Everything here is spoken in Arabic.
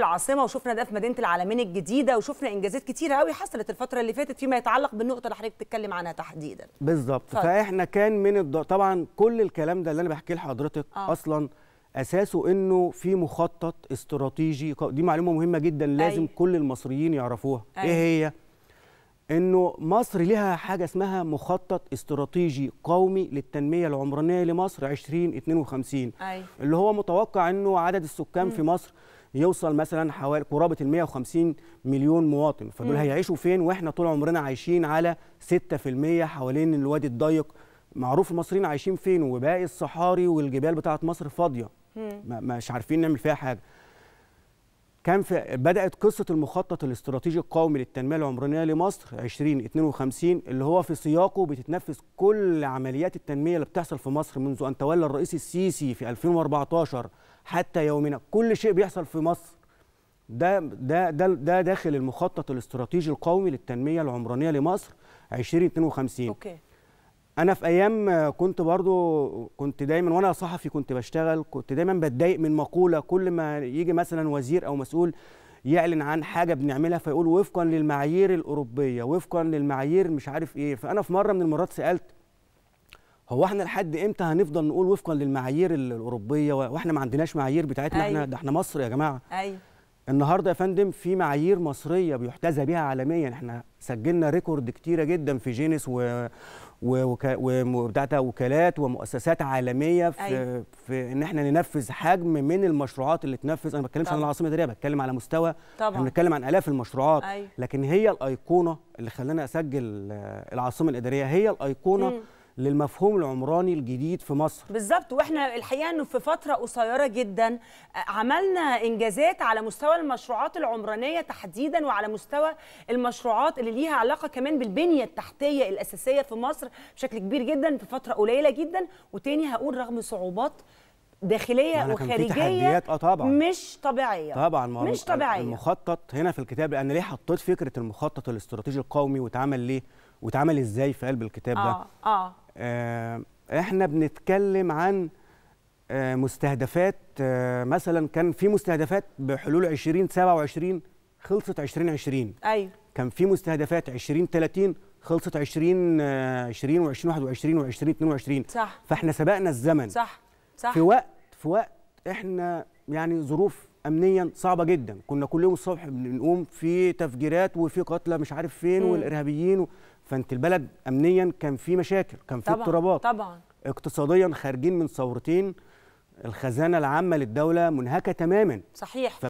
العاصمه وشفنا ده في مدينه العالمين الجديده وشفنا انجازات كتيره قوي حصلت الفتره اللي فاتت فيما يتعلق بالنقطه اللي حضرتك بتتكلم عنها تحديدا بالظبط فاحنا كان من الد... طبعا كل الكلام ده اللي انا بحكيه لحضرتك آه. اصلا اساسه انه في مخطط استراتيجي دي معلومه مهمه جدا لازم أي. كل المصريين يعرفوها أي. ايه هي انه مصر لها حاجه اسمها مخطط استراتيجي قومي للتنميه العمرانيه لمصر 2052 أي. اللي هو متوقع انه عدد السكان م. في مصر يوصل مثلا حوالي قرابه ال 150 مليون مواطن فدول هيعيشوا فين واحنا طول عمرنا عايشين على 6% حوالين الوادي الضيق معروف المصريين عايشين فين وباقي الصحاري والجبال بتاعه مصر فاضيه مش عارفين نعمل فيها حاجه كان في بدات قصه المخطط الاستراتيجي القومي للتنميه العمرانيه لمصر 2052 اللي هو في سياقه بتتنفذ كل عمليات التنميه اللي بتحصل في مصر منذ ان تولى الرئيس السيسي في 2014 حتى يومنا كل شيء بيحصل في مصر ده ده ده, ده داخل المخطط الاستراتيجي القومي للتنميه العمرانيه لمصر 2052 اوكي انا في ايام كنت برضو كنت دايما وانا صحفي كنت بشتغل كنت دايما بتضايق من مقوله كل ما يجي مثلا وزير او مسؤول يعلن عن حاجه بنعملها فيقول وفقا للمعايير الاوروبيه وفقا للمعايير مش عارف ايه فانا في مره من المرات سالت هو احنا لحد امتى هنفضل نقول وفقا للمعايير الاوروبيه واحنا ما عندناش معايير بتاعتنا أيوة. احنا ده احنا مصر يا جماعه ايوه النهارده يا فندم في معايير مصريه بيحتذى بها عالميا احنا سجلنا ريكورد كتيره جدا في جينيس و وبتاعتها وكالات ومؤسسات عالميه في أيوة. في ان احنا ننفذ حجم من المشروعات اللي تنفذ انا ما بتكلمش عن العاصمه الاداريه بتكلم على مستوى طبعا احنا بنتكلم عن الاف المشروعات أيوة. لكن هي الايقونه اللي خلاني اسجل آه، العاصمه الاداريه هي الايقونه مم. للمفهوم العمراني الجديد في مصر بالظبط واحنا الحقيقه انه في فتره قصيره جدا عملنا انجازات على مستوى المشروعات العمرانيه تحديدا وعلى مستوى المشروعات اللي ليها علاقه كمان بالبنيه التحتيه الاساسيه في مصر بشكل كبير جدا في فتره قليله جدا وتاني هقول رغم صعوبات داخليه وخارجيه اه طبعا مش طبيعيه طبعا ما مش طبيعيه المخطط هنا في الكتاب لان ليه حطيت فكره المخطط الاستراتيجي القومي واتعمل ليه واتعمل ازاي في قلب الكتاب ده؟ آه اه آه، احنا بنتكلم عن آه، مستهدفات آه، مثلا كان في مستهدفات بحلول 2027 خلصت 2020 ايوه كان في مستهدفات 2030 خلصت 20 20 و2021 و2022 صح فاحنا سبقنا الزمن صح صح في وقت في وقت احنا يعني ظروف امنيا صعبه جدا كنا كل يوم الصبح بنقوم في تفجيرات وفي قتلى مش عارف فين والارهابيين و... فانت البلد امنيا كان في مشاكل كان في اضطرابات طبعا, طبعا اقتصاديا خارجين من ثورتين الخزانه العامه للدوله منهكه تماما صحيح